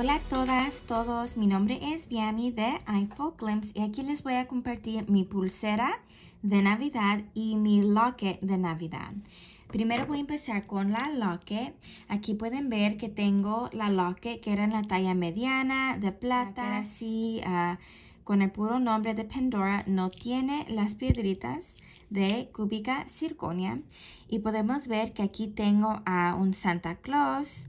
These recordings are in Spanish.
Hola a todas, todos. Mi nombre es Viani de iPhone Glimpse y aquí les voy a compartir mi pulsera de Navidad y mi locket de Navidad. Primero voy a empezar con la locket. Aquí pueden ver que tengo la locket que era en la talla mediana, de plata, así ah, con el puro nombre de Pandora. No tiene las piedritas de cúbica circonia. Y podemos ver que aquí tengo a un Santa Claus,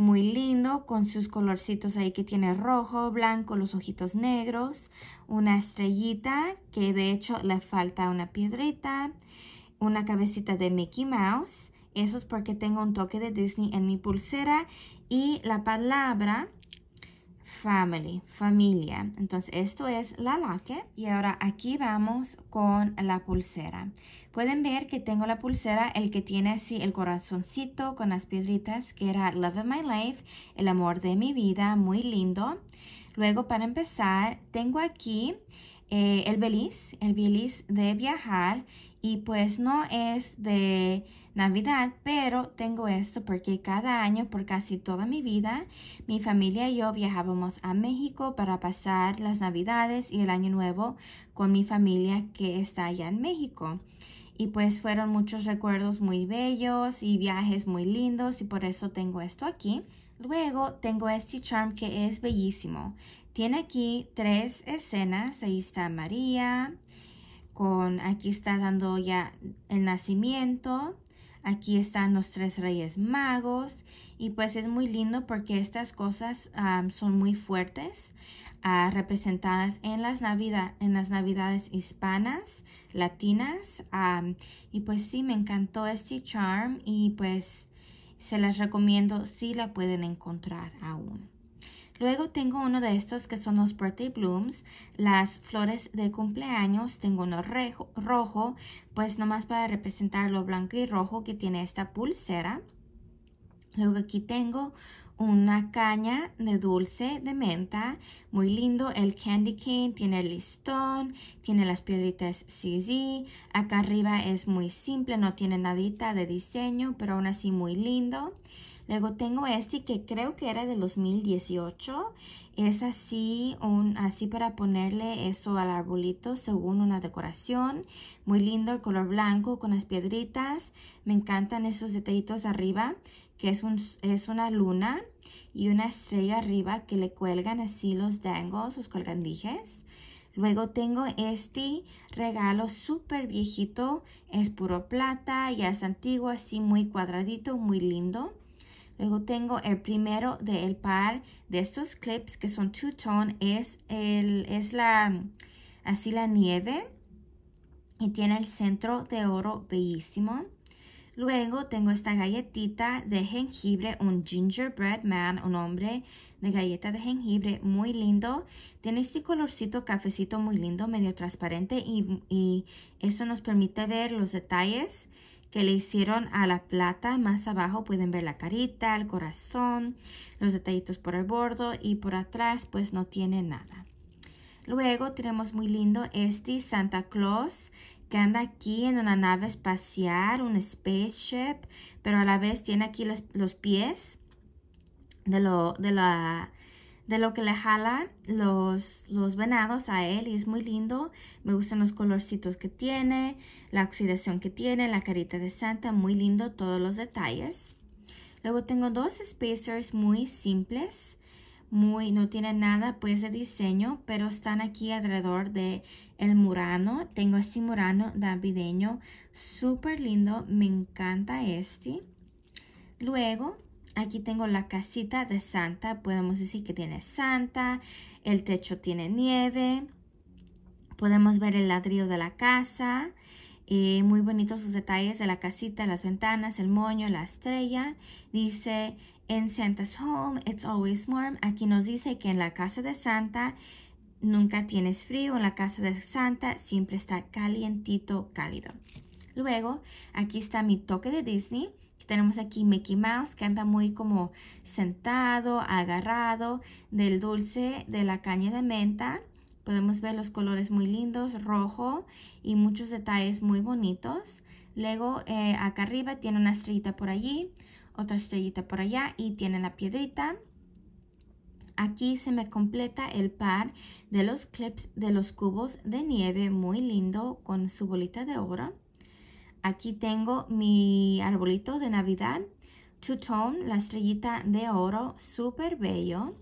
muy lindo con sus colorcitos ahí que tiene rojo, blanco, los ojitos negros, una estrellita que de hecho le falta una piedrita, una cabecita de Mickey Mouse. Eso es porque tengo un toque de Disney en mi pulsera y la palabra family, familia. Entonces, esto es la laque. Y ahora aquí vamos con la pulsera. Pueden ver que tengo la pulsera, el que tiene así el corazoncito con las piedritas, que era Love of My Life, el amor de mi vida, muy lindo. Luego, para empezar, tengo aquí eh, el beliz, el beliz de viajar y pues no es de Navidad, pero tengo esto porque cada año, por casi toda mi vida, mi familia y yo viajábamos a México para pasar las Navidades y el Año Nuevo con mi familia que está allá en México. Y pues fueron muchos recuerdos muy bellos y viajes muy lindos y por eso tengo esto aquí. Luego tengo este charm que es bellísimo. Tiene aquí tres escenas. Ahí está María, aquí está dando ya el nacimiento, aquí están los tres reyes magos y pues es muy lindo porque estas cosas son muy fuertes ah, representadas en las, en las navidades hispanas, latinas y pues sí me encantó este charm y pues se las recomiendo si la pueden encontrar aún. Luego tengo uno de estos que son los birthday blooms, las flores de cumpleaños. Tengo uno rojo, pues nomás para representar lo blanco y rojo que tiene esta pulsera. Luego aquí tengo una caña de dulce de menta, muy lindo, el candy cane, tiene el listón, tiene las piedritas CZ, acá arriba es muy simple, no tiene nadita de diseño, pero aún así muy lindo. Luego tengo este que creo que era del 2018. Es así, un, así para ponerle eso al arbolito según una decoración. Muy lindo el color blanco con las piedritas. Me encantan esos detallitos arriba que es, es una luna y una estrella arriba que le cuelgan así los dangles, los colgandijes. Luego tengo este regalo súper viejito, es puro plata, ya es antiguo, así muy cuadradito, muy lindo. Luego tengo el primero del par de estos clips que son two-tone. Es, el, es la, así la nieve y tiene el centro de oro bellísimo. Luego tengo esta galletita de jengibre, un gingerbread man, un hombre de galleta de jengibre muy lindo. Tiene este colorcito cafecito muy lindo, medio transparente y, y eso nos permite ver los detalles que le hicieron a la plata. Más abajo pueden ver la carita, el corazón, los detallitos por el bordo y por atrás pues no tiene nada. Luego tenemos muy lindo este Santa Claus que anda aquí en una nave espacial, un spaceship, pero a la vez tiene aquí los, los pies de, lo, de la de lo que le jala los, los venados a él y es muy lindo. Me gustan los colorcitos que tiene, la oxidación que tiene, la carita de Santa, muy lindo todos los detalles. Luego tengo dos spacers muy simples, muy no tienen nada pues de diseño, pero están aquí alrededor de el murano. Tengo este murano navideño, súper lindo, me encanta este. Luego Aquí tengo la casita de Santa. Podemos decir que tiene Santa. El techo tiene nieve. Podemos ver el ladrillo de la casa. Eh, muy bonitos sus detalles de la casita, las ventanas, el moño, la estrella. Dice, en Santa's home, it's always warm. Aquí nos dice que en la casa de Santa nunca tienes frío. En la casa de Santa siempre está calientito, cálido. Luego, aquí está mi toque de Disney tenemos aquí Mickey Mouse que anda muy como sentado, agarrado del dulce de la caña de menta. Podemos ver los colores muy lindos, rojo y muchos detalles muy bonitos. Luego eh, acá arriba tiene una estrellita por allí, otra estrellita por allá y tiene la piedrita. Aquí se me completa el par de los clips de los cubos de nieve muy lindo con su bolita de oro. Aquí tengo mi arbolito de Navidad, Two Tone, la estrellita de oro, súper bello.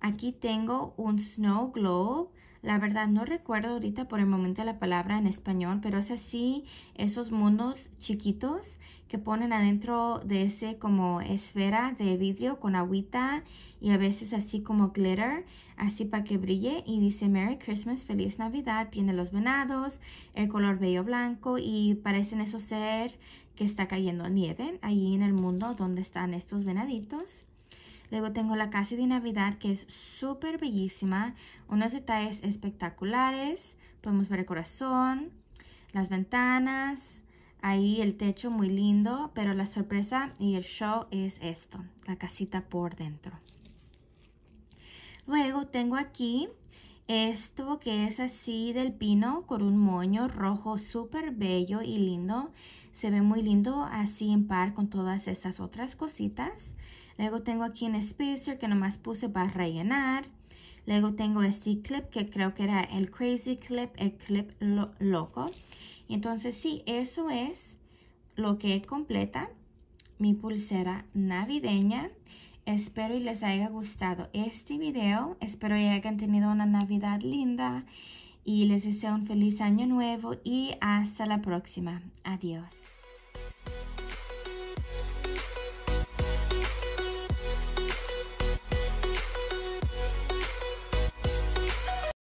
Aquí tengo un Snow Globe, la verdad no recuerdo ahorita por el momento la palabra en español, pero es así esos mundos chiquitos que ponen adentro de ese como esfera de vidrio con agüita y a veces así como glitter, así para que brille y dice Merry Christmas, feliz Navidad, tiene los venados, el color bello blanco y parecen esos ser que está cayendo nieve ahí en el mundo donde están estos venaditos. Luego tengo la casa de Navidad que es súper bellísima. Unos detalles espectaculares. Podemos ver el corazón, las ventanas, ahí el techo muy lindo. Pero la sorpresa y el show es esto, la casita por dentro. Luego tengo aquí esto que es así del pino con un moño rojo súper bello y lindo. Se ve muy lindo así en par con todas estas otras cositas. Luego tengo aquí un spacer que nomás puse para rellenar. Luego tengo este clip que creo que era el crazy clip, el clip loco. Entonces sí, eso es lo que completa mi pulsera navideña. Espero y les haya gustado este video. Espero y hayan tenido una Navidad linda. Y les deseo un feliz año nuevo y hasta la próxima. Adiós.